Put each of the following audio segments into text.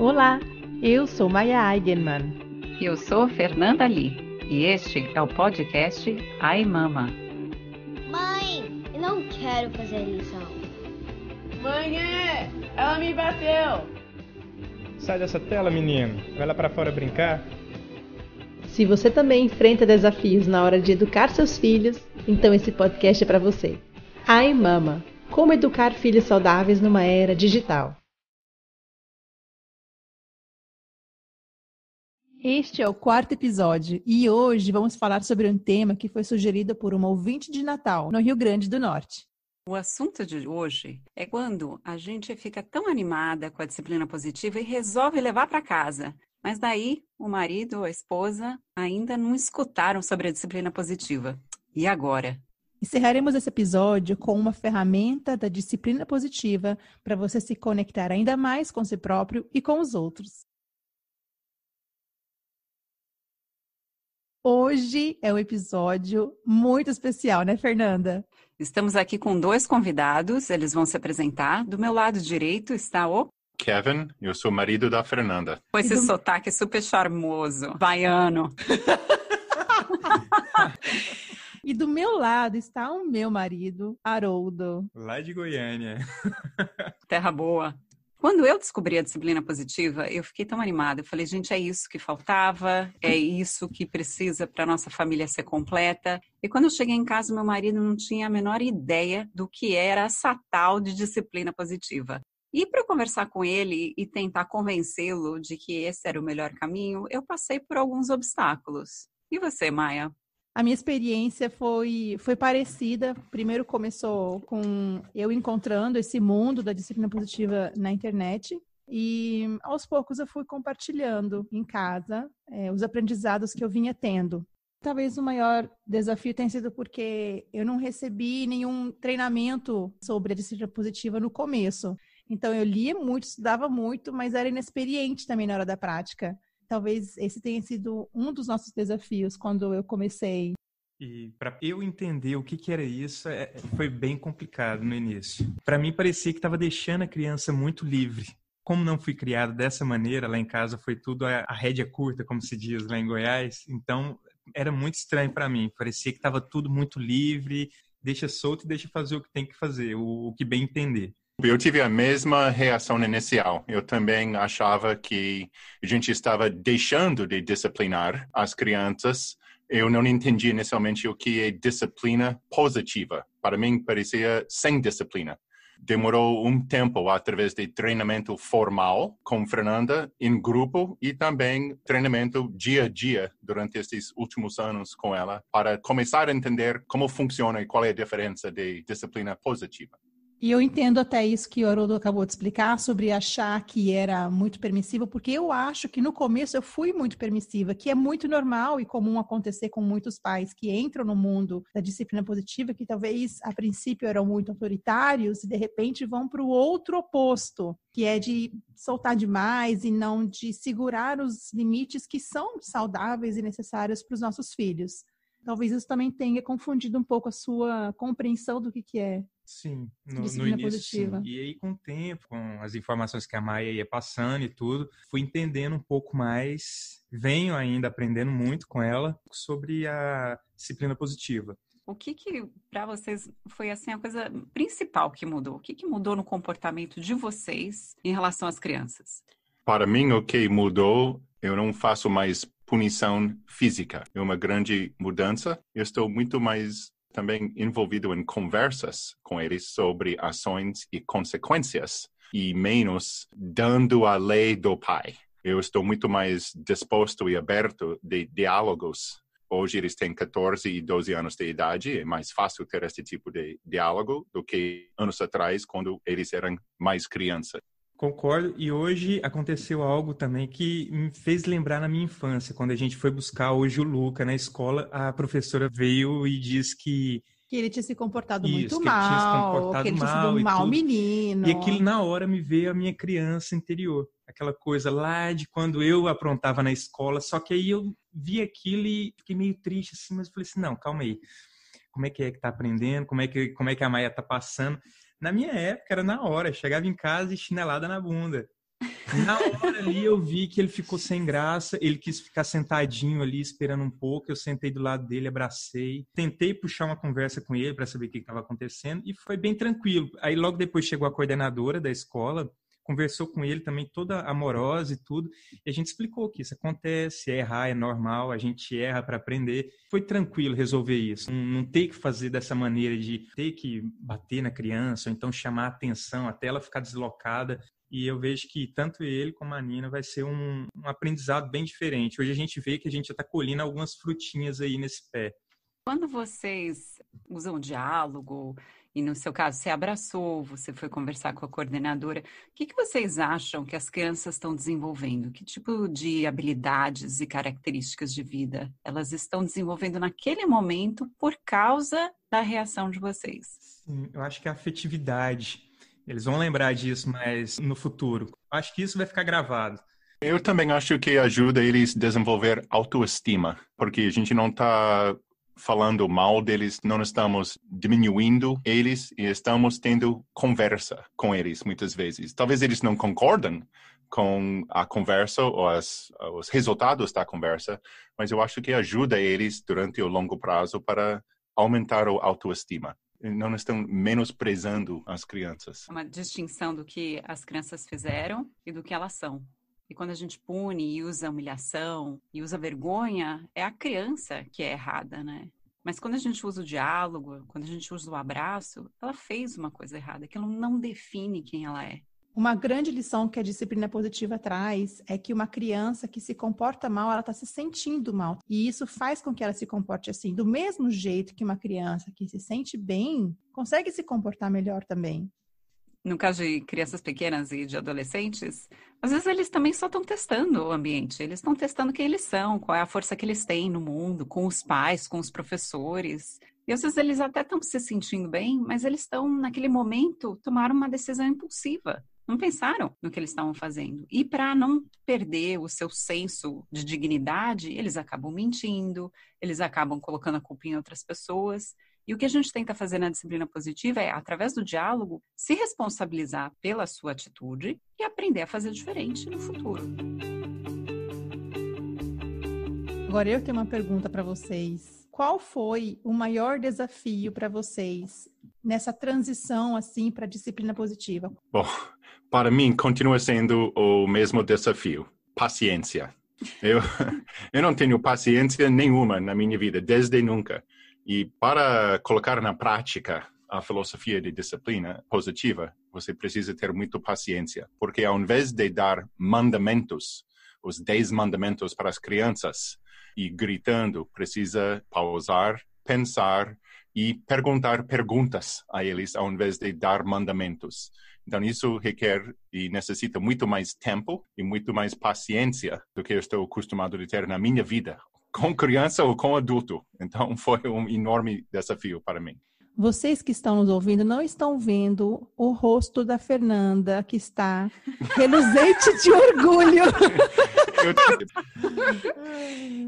Olá, eu sou Maia Eigenman. eu sou Fernanda Lee. E este é o podcast Ai Mama. Mãe, eu não quero fazer lição. Mãe, ela me bateu. Sai dessa tela, menino. Vai lá para fora brincar. Se você também enfrenta desafios na hora de educar seus filhos, então esse podcast é para você. Ai Mama, como educar filhos saudáveis numa era digital. Este é o quarto episódio e hoje vamos falar sobre um tema que foi sugerido por uma ouvinte de Natal, no Rio Grande do Norte. O assunto de hoje é quando a gente fica tão animada com a disciplina positiva e resolve levar para casa. Mas daí o marido ou a esposa ainda não escutaram sobre a disciplina positiva. E agora? Encerraremos esse episódio com uma ferramenta da disciplina positiva para você se conectar ainda mais com si próprio e com os outros. Hoje é um episódio muito especial, né, Fernanda? Estamos aqui com dois convidados, eles vão se apresentar. Do meu lado direito está o Kevin, eu sou marido da Fernanda. Com esse do... sotaque super charmoso, baiano. E do meu lado está o meu marido, Haroldo. Lá de Goiânia. Terra boa. Quando eu descobri a disciplina positiva, eu fiquei tão animada. Eu falei, gente, é isso que faltava, é isso que precisa para nossa família ser completa. E quando eu cheguei em casa, meu marido não tinha a menor ideia do que era essa tal de disciplina positiva. E para conversar com ele e tentar convencê-lo de que esse era o melhor caminho, eu passei por alguns obstáculos. E você, Maia? A minha experiência foi, foi parecida. Primeiro começou com eu encontrando esse mundo da disciplina positiva na internet. E aos poucos eu fui compartilhando em casa é, os aprendizados que eu vinha tendo. Talvez o maior desafio tenha sido porque eu não recebi nenhum treinamento sobre a disciplina positiva no começo. Então eu lia muito, estudava muito, mas era inexperiente também na hora da prática. Talvez esse tenha sido um dos nossos desafios quando eu comecei. E para eu entender o que, que era isso, é, é foi bem complicado no início. Para mim parecia que estava deixando a criança muito livre. Como não fui criado dessa maneira, lá em casa foi tudo a, a rédea curta, como se diz lá em Goiás. Então era muito estranho para mim. Parecia que estava tudo muito livre, deixa solto e deixa fazer o que tem que fazer, o, o que bem entender. Eu tive a mesma reação inicial. Eu também achava que a gente estava deixando de disciplinar as crianças. Eu não entendi inicialmente o que é disciplina positiva. Para mim, parecia sem disciplina. Demorou um tempo através de treinamento formal com Fernanda, em grupo, e também treinamento dia a dia durante esses últimos anos com ela, para começar a entender como funciona e qual é a diferença de disciplina positiva. E eu entendo até isso que o Haroldo acabou de explicar sobre achar que era muito permissiva, porque eu acho que no começo eu fui muito permissiva, que é muito normal e comum acontecer com muitos pais que entram no mundo da disciplina positiva, que talvez a princípio eram muito autoritários e de repente vão para o outro oposto, que é de soltar demais e não de segurar os limites que são saudáveis e necessários para os nossos filhos. Talvez isso também tenha confundido um pouco a sua compreensão do que, que é Sim, no, no início. Positiva. Sim. E aí, com o tempo, com as informações que a Maia ia passando e tudo, fui entendendo um pouco mais, venho ainda aprendendo muito com ela sobre a disciplina positiva. O que que para vocês foi assim a coisa principal que mudou? O que que mudou no comportamento de vocês em relação às crianças? Para mim, o que mudou, eu não faço mais punição física. É uma grande mudança. Eu estou muito mais também envolvido em conversas com eles sobre ações e consequências e menos dando a lei do pai. Eu estou muito mais disposto e aberto de diálogos. Hoje eles têm 14 e 12 anos de idade, é mais fácil ter este tipo de diálogo do que anos atrás, quando eles eram mais crianças. Concordo. E hoje aconteceu algo também que me fez lembrar na minha infância, quando a gente foi buscar hoje o Luca na escola, a professora veio e disse que que ele tinha se comportado Isso, muito que mal, ele tinha se comportado que ele tinha sido um mau menino. E aquilo na hora me veio a minha criança interior, aquela coisa lá de quando eu aprontava na escola, só que aí eu vi aquilo e fiquei meio triste assim, mas falei assim, não, calma aí. Como é que é que tá aprendendo? Como é que como é que a Maia tá passando? Na minha época era na hora, chegava em casa e chinelada na bunda. Na hora ali eu vi que ele ficou sem graça, ele quis ficar sentadinho ali esperando um pouco. Eu sentei do lado dele, abracei, tentei puxar uma conversa com ele para saber o que estava acontecendo e foi bem tranquilo. Aí logo depois chegou a coordenadora da escola conversou com ele também, toda amorosa e tudo. E a gente explicou que isso acontece, é errar é normal, a gente erra para aprender. Foi tranquilo resolver isso. Não, não ter que fazer dessa maneira de ter que bater na criança, ou então chamar atenção até ela ficar deslocada. E eu vejo que tanto ele como a Nina vai ser um, um aprendizado bem diferente. Hoje a gente vê que a gente já está colhendo algumas frutinhas aí nesse pé. Quando vocês usam diálogo, e no seu caso você abraçou, você foi conversar com a coordenadora. O que, que vocês acham que as crianças estão desenvolvendo? Que tipo de habilidades e características de vida elas estão desenvolvendo naquele momento por causa da reação de vocês? Sim, eu acho que é a afetividade. Eles vão lembrar disso mas no futuro. Acho que isso vai ficar gravado. Eu também acho que ajuda eles a desenvolver autoestima, porque a gente não está falando mal deles, não estamos diminuindo eles e estamos tendo conversa com eles muitas vezes. Talvez eles não concordem com a conversa ou as, os resultados da conversa, mas eu acho que ajuda eles durante o longo prazo para aumentar a autoestima não estão menosprezando as crianças. É uma distinção do que as crianças fizeram e do que elas são quando a gente pune e usa humilhação e usa vergonha, é a criança que é errada, né? Mas quando a gente usa o diálogo, quando a gente usa o abraço, ela fez uma coisa errada, aquilo não define quem ela é. Uma grande lição que a disciplina positiva traz é que uma criança que se comporta mal, ela está se sentindo mal. E isso faz com que ela se comporte assim. Do mesmo jeito que uma criança que se sente bem consegue se comportar melhor também no caso de crianças pequenas e de adolescentes, às vezes eles também só estão testando o ambiente, eles estão testando quem eles são, qual é a força que eles têm no mundo, com os pais, com os professores. E às vezes eles até estão se sentindo bem, mas eles estão, naquele momento, tomaram uma decisão impulsiva. Não pensaram no que eles estavam fazendo. E para não perder o seu senso de dignidade, eles acabam mentindo, eles acabam colocando a culpa em outras pessoas. E o que a gente tenta fazer na disciplina positiva é, através do diálogo, se responsabilizar pela sua atitude e aprender a fazer diferente no futuro. Agora eu tenho uma pergunta para vocês. Qual foi o maior desafio para vocês nessa transição assim para a disciplina positiva? Bom, para mim continua sendo o mesmo desafio, paciência. Eu, eu não tenho paciência nenhuma na minha vida, desde nunca. E para colocar na prática a filosofia de disciplina positiva, você precisa ter muito paciência, porque ao invés de dar mandamentos, os dez mandamentos para as crianças e gritando, precisa pausar, pensar e perguntar perguntas a eles ao invés de dar mandamentos. Então isso requer e necessita muito mais tempo e muito mais paciência do que eu estou acostumado a ter na minha vida, com criança ou com adulto. Então foi um enorme desafio para mim. Vocês que estão nos ouvindo não estão vendo o rosto da Fernanda, que está reluzente de orgulho.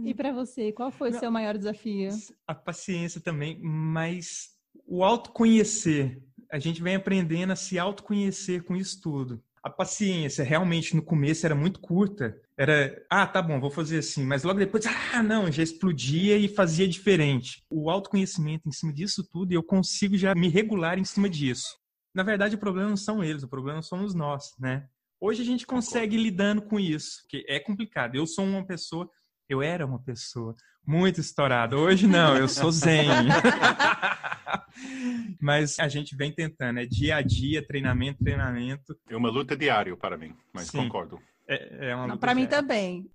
e para você, qual foi o seu maior desafio? A paciência também, mas o autoconhecer. A gente vem aprendendo a se autoconhecer com isso tudo a paciência realmente no começo era muito curta. Era, ah, tá bom, vou fazer assim, mas logo depois, ah, não, já explodia e fazia diferente. O autoconhecimento em cima disso tudo, eu consigo já me regular em cima disso. Na verdade, o problema não são eles, o problema somos nós, né? Hoje a gente consegue lidando com isso, que é complicado. Eu sou uma pessoa eu era uma pessoa muito estourada. Hoje não, eu sou zen. mas a gente vem tentando, é dia a dia, treinamento, treinamento. É uma luta diária para mim, mas Sim. concordo. É, é uma luta. Para mim também.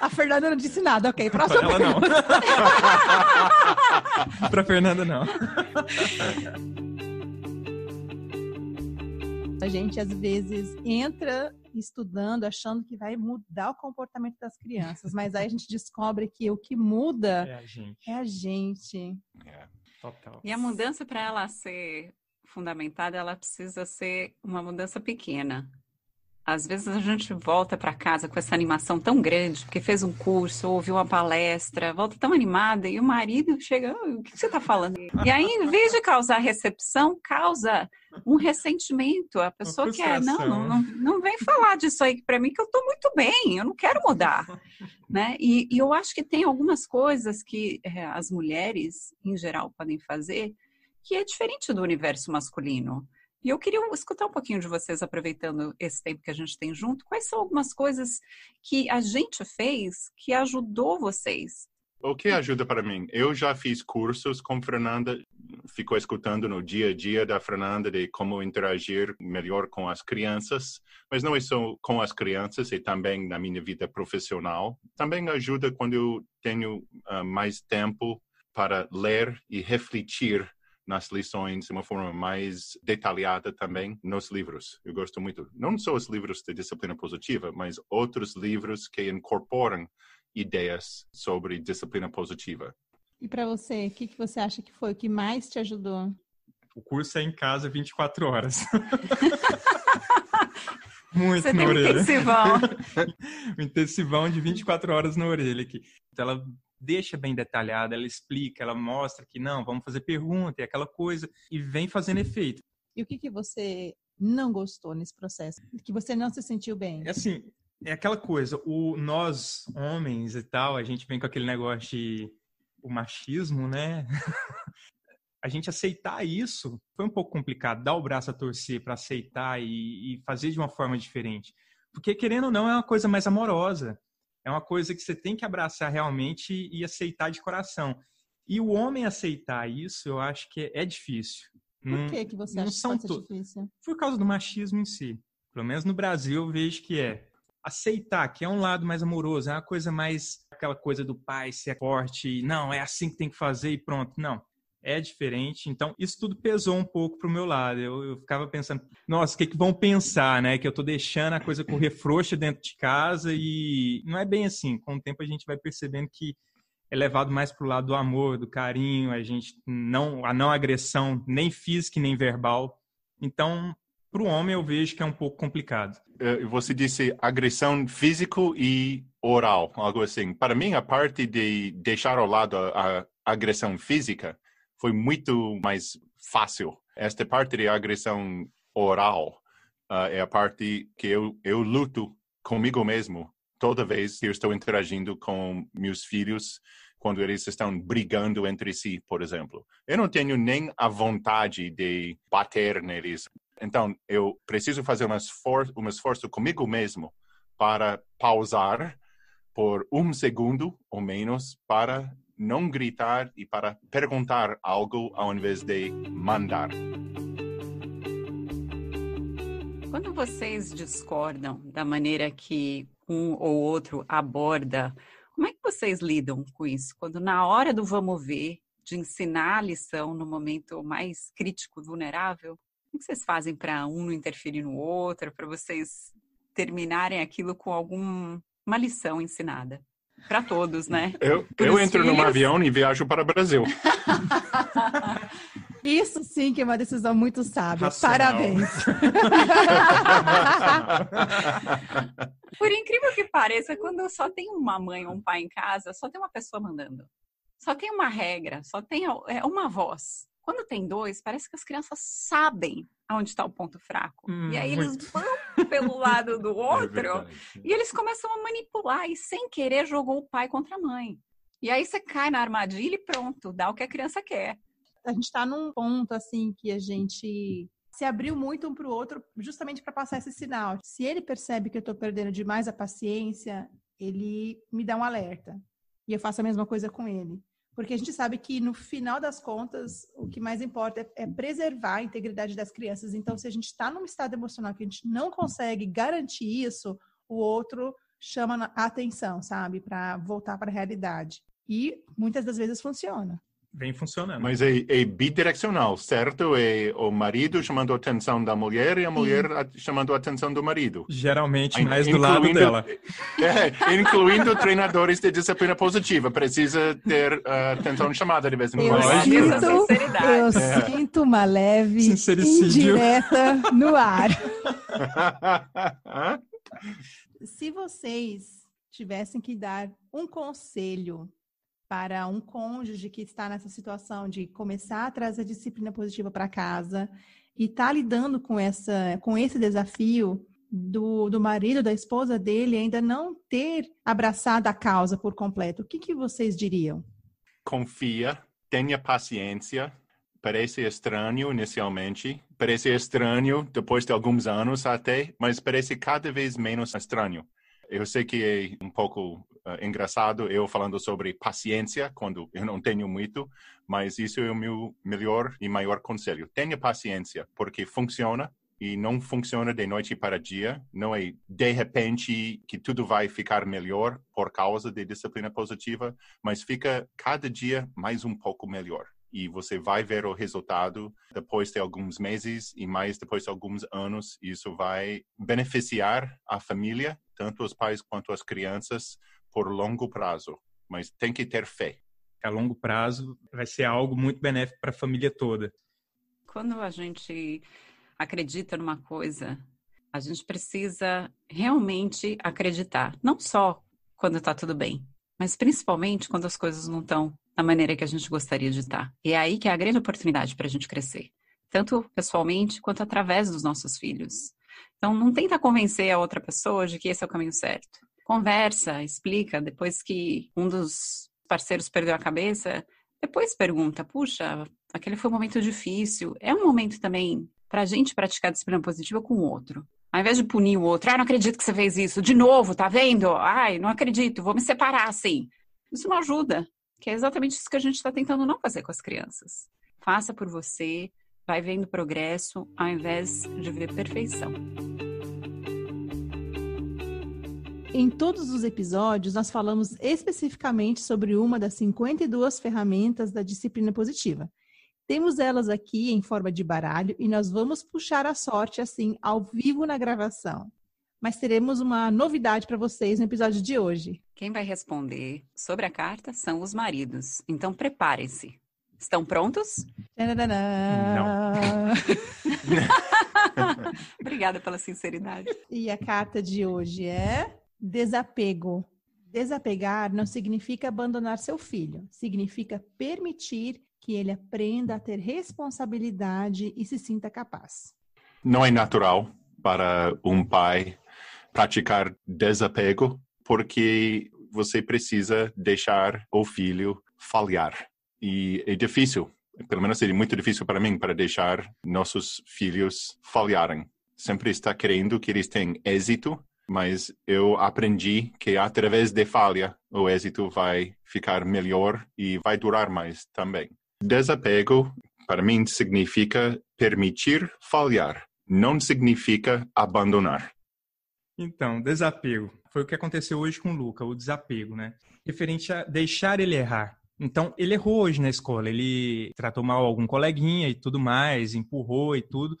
A Fernanda não disse nada, ok. Próxima Ela pergunta. não. pra Fernanda, não. A gente às vezes entra estudando, achando que vai mudar o comportamento das crianças, mas aí a gente descobre que o que muda é a gente. É a gente. É, total. E a mudança para ela ser fundamentada, ela precisa ser uma mudança pequena. Às vezes a gente volta para casa com essa animação tão grande, porque fez um curso, ouviu uma palestra, volta tão animada e o marido chega, oh, o que você está falando? E aí, em vez de causar recepção, causa um ressentimento. A pessoa quer, não, né? não, não vem falar disso aí para mim, que eu estou muito bem, eu não quero mudar. né? E, e, eu acho que tem algumas coisas que é, as mulheres, em geral, podem fazer, que é diferente do universo masculino. E eu queria escutar um pouquinho de vocês, aproveitando esse tempo que a gente tem junto, quais são algumas coisas que a gente fez que ajudou vocês? O que ajuda para mim? Eu já fiz cursos com Fernanda, ficou escutando no dia a dia da Fernanda de como interagir melhor com as crianças, mas não é só com as crianças, e é também na minha vida profissional. Também ajuda quando eu tenho uh, mais tempo para ler e refletir nas lições de uma forma mais detalhada também nos livros. Eu gosto muito, não só os livros de disciplina positiva, mas outros livros que incorporam ideias sobre disciplina positiva. E para você, o que, que você acha que foi o que mais te ajudou? O curso é em casa 24 horas. Muito Você na tem orelha. Um intensivão. um intensivão de 24 horas na orelha aqui. Então, ela deixa bem detalhada, ela explica, ela mostra que não, vamos fazer pergunta e aquela coisa, e vem fazendo efeito. E o que, que você não gostou nesse processo? Que você não se sentiu bem? É assim, é aquela coisa, o nós, homens e tal, a gente vem com aquele negócio de o machismo, né? a gente aceitar isso foi um pouco complicado, dar o braço a torcer para aceitar e, e, fazer de uma forma diferente. Porque, querendo ou não, é uma coisa mais amorosa. É uma coisa que você tem que abraçar realmente e aceitar de coração. E o homem aceitar isso, eu acho que é, difícil. Por que, que você não acha são que pode difícil? Por causa do machismo em si. Pelo menos no Brasil eu vejo que é. Aceitar, que é um lado mais amoroso, é uma coisa mais aquela coisa do pai ser forte, não, é assim que tem que fazer e pronto. Não é diferente. Então, isso tudo pesou um pouco pro meu lado. Eu, eu ficava pensando, nossa, o que, que vão pensar, né? Que eu tô deixando a coisa correr frouxa dentro de casa e não é bem assim. Com o tempo a gente vai percebendo que é levado mais pro lado do amor, do carinho, a gente não a não agressão, nem física nem verbal. Então, para o homem eu vejo que é um pouco complicado. É, você disse agressão físico e oral, algo assim. Para mim, a parte de deixar ao lado a, a agressão física foi muito mais fácil. Esta parte de agressão oral uh, é a parte que eu, eu luto comigo mesmo toda vez que eu estou interagindo com meus filhos quando eles estão brigando entre si, por exemplo. Eu não tenho nem a vontade de bater neles. Então, eu preciso fazer um esforço, um esforço comigo mesmo para pausar por um segundo ou menos para não gritar e para perguntar algo ao invés de mandar. Quando vocês discordam da maneira que um ou outro aborda, como é que vocês lidam com isso? Quando na hora do vamos ver, de ensinar a lição no momento mais crítico, vulnerável, como vocês fazem para um não interferir no outro, para vocês terminarem aquilo com alguma lição ensinada? para todos, né? Eu, eu entro filhos. num avião e viajo para o Brasil. Isso sim que é uma decisão muito sábia. Parabéns. Por incrível que pareça, quando só tem uma mãe ou um pai em casa, só tem uma pessoa mandando. Só tem uma regra, só tem é, uma voz. Quando tem dois, parece que as crianças sabem Aonde está o ponto fraco. Hum, e aí eles vão pelo lado do é outro é e eles começam a manipular e sem querer jogou o pai contra a mãe. E aí você cai na armadilha e pronto, dá o que a criança quer. A gente está num ponto assim que a gente se abriu muito um para o outro, justamente para passar esse sinal. Se ele percebe que eu estou perdendo demais a paciência, ele me dá um alerta. E eu faço a mesma coisa com ele porque a gente sabe que no final das contas o que mais importa é, é preservar a integridade das crianças. Então, se a gente está num estado emocional que a gente não consegue garantir isso, o outro chama a atenção, sabe, para voltar para a realidade. E muitas das vezes funciona vem funcionando. Mas é, é, bidirecional, certo? É o marido chamando a atenção da mulher e a mulher a, chamando a atenção do marido. Geralmente mais incluindo, do lado dela. É, incluindo treinadores de disciplina positiva. Precisa ter uh, atenção chamada de vez em quando. Eu, sinto, eu é. sinto uma leve indireta no ar. Se vocês tivessem que dar um conselho para um cônjuge que está nessa situação de começar a trazer a disciplina positiva para casa e está lidando com, essa, com esse desafio do, do marido, da esposa dele ainda não ter abraçado a causa por completo? O que, que vocês diriam? Confia, tenha paciência. Parece estranho inicialmente, parece estranho depois de alguns anos até, mas parece cada vez menos estranho eu sei que é um pouco uh, engraçado eu falando sobre paciência quando eu não tenho muito, mas isso é o meu melhor e maior conselho. Tenha paciência, porque funciona e não funciona de noite para dia. Não é de repente que tudo vai ficar melhor por causa da disciplina positiva, mas fica cada dia mais um pouco melhor. E você vai ver o resultado depois de alguns meses e mais depois de alguns anos. Isso vai beneficiar a família tanto os pais quanto as crianças, por longo prazo. Mas tem que ter fé. A longo prazo vai ser algo muito benéfico para a família toda. Quando a gente acredita numa coisa, a gente precisa realmente acreditar. Não só quando está tudo bem, mas principalmente quando as coisas não estão da maneira que a gente gostaria de estar. Tá. E é aí que é a grande oportunidade para a gente crescer, tanto pessoalmente quanto através dos nossos filhos. Então, não tenta convencer a outra pessoa de que esse é o caminho certo. Conversa, explica. Depois que um dos parceiros perdeu a cabeça, depois pergunta: puxa, aquele foi um momento difícil. É um momento também para a gente praticar disciplina positiva com o outro. Ao invés de punir o outro, ah, não acredito que você fez isso, de novo, tá vendo? Ai, não acredito, vou me separar assim. Isso não ajuda, que é exatamente isso que a gente está tentando não fazer com as crianças. Faça por você, vai vendo progresso ao invés de ver perfeição. Em todos os episódios, nós falamos especificamente sobre uma das 52 ferramentas da disciplina positiva. Temos elas aqui em forma de baralho e nós vamos puxar a sorte assim ao vivo na gravação. Mas teremos uma novidade para vocês no episódio de hoje. Quem vai responder sobre a carta são os maridos, então preparem-se. Estão prontos? Não. Obrigada pela sinceridade. E a carta de hoje é desapego. Desapegar não significa abandonar seu filho, significa permitir que ele aprenda a ter responsabilidade e se sinta capaz. Não é natural para um pai praticar desapego, porque você precisa deixar o filho falhar e é difícil, pelo menos seria muito difícil para mim, para deixar nossos filhos falharem. Sempre está querendo que eles tenham êxito, mas eu aprendi que através de falha o êxito vai ficar melhor e vai durar mais também. Desapego, para mim, significa permitir falhar, não significa abandonar. Então, desapego. Foi o que aconteceu hoje com o Luca, o desapego, né? Referente a deixar ele errar. Então, ele errou hoje na escola, ele tratou mal algum coleguinha e tudo mais, empurrou e tudo.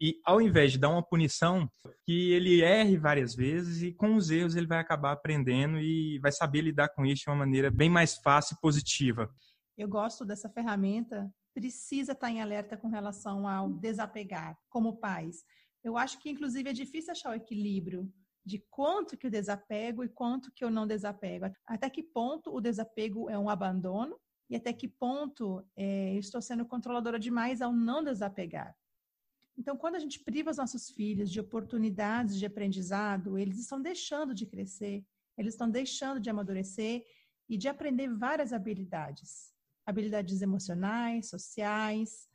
E ao invés de dar uma punição, que ele erre várias vezes e com os erros ele vai acabar aprendendo e vai saber lidar com isso de uma maneira bem mais fácil e positiva. Eu gosto dessa ferramenta, precisa estar em alerta com relação ao desapegar como pais. Eu acho que, inclusive, é difícil achar o equilíbrio de quanto que eu desapego e quanto que eu não desapego. Até que ponto o desapego é um abandono e até que ponto é, estou sendo controladora demais ao não desapegar. Então, quando a gente priva os nossos filhos de oportunidades de aprendizado, eles estão deixando de crescer, eles estão deixando de amadurecer e de aprender várias habilidades, habilidades emocionais, sociais,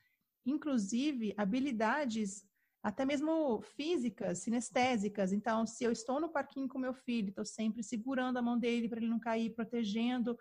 inclusive habilidades até mesmo físicas, sinestésicas. Então, se eu estou no parquinho com meu filho, estou sempre segurando a mão dele para ele não cair, protegendo,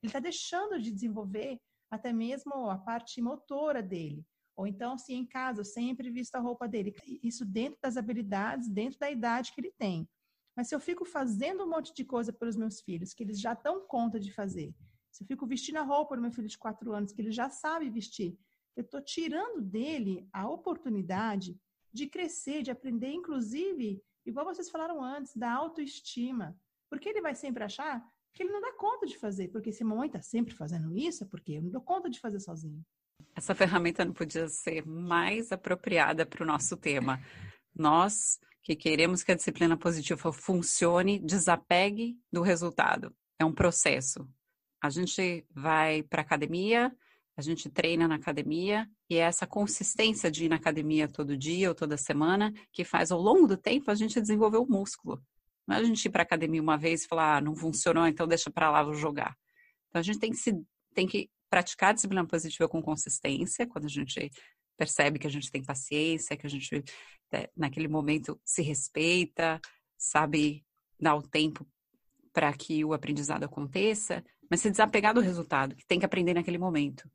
ele está deixando de desenvolver até mesmo a parte motora dele. Ou então, se em casa, eu sempre visto a roupa dele. Isso dentro das habilidades, dentro da idade que ele tem. Mas se eu fico fazendo um monte de coisa para os meus filhos, que eles já dão conta de fazer, se eu fico vestindo a roupa do meu filho de quatro anos, que ele já sabe vestir, eu estou tirando dele a oportunidade de crescer, de aprender, inclusive, igual vocês falaram antes, da autoestima. Porque ele vai sempre achar que ele não dá conta de fazer, porque se a mamãe está sempre fazendo isso, é porque eu não dou conta de fazer sozinho. Essa ferramenta não podia ser mais apropriada para o nosso tema. Nós que queremos que a disciplina positiva funcione, desapegue do resultado. É um processo. A gente vai para a academia, a gente treina na academia e é essa consistência de ir na academia todo dia ou toda semana que faz ao longo do tempo a gente desenvolver o músculo. Não é a gente ir para a academia uma vez e falar, ah, não funcionou, então deixa para lá, vou jogar. Então a gente tem que, se, tem que praticar a disciplina positiva com consistência, quando a gente percebe que a gente tem paciência, que a gente né, naquele momento se respeita, sabe dar o tempo para que o aprendizado aconteça, mas se desapegar do resultado, que tem que aprender naquele momento.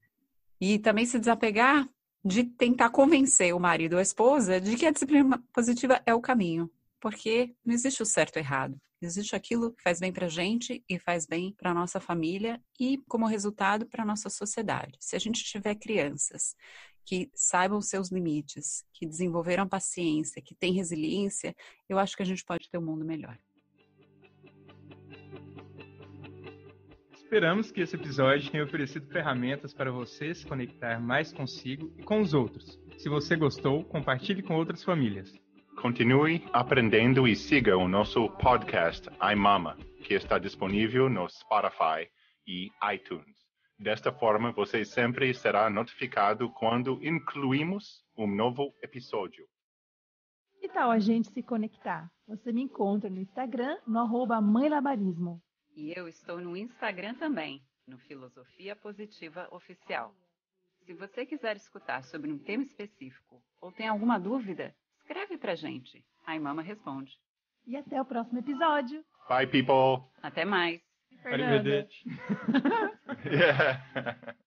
E também se desapegar de tentar convencer o marido ou a esposa de que a disciplina positiva é o caminho, porque não existe o certo e o errado. Existe aquilo que faz bem para a gente e faz bem para a nossa família e, como resultado, para a nossa sociedade. Se a gente tiver crianças que saibam seus limites, que desenvolveram paciência, que têm resiliência, eu acho que a gente pode ter um mundo melhor. Esperamos que esse episódio tenha oferecido ferramentas para você se conectar mais consigo e com os outros. Se você gostou, compartilhe com outras famílias. Continue aprendendo e siga o nosso podcast iMama, que está disponível no Spotify e iTunes. Desta forma, você sempre será notificado quando incluímos um novo episódio. Que tal a gente se conectar? Você me encontra no Instagram, no arroba mãelabarismo. E eu estou no Instagram também, no Filosofia Positiva Oficial. Se você quiser escutar sobre um tema específico ou tem alguma dúvida, escreve pra gente. A Imama responde. E até o próximo episódio. Bye, people. Até mais. Arrivederci. yeah.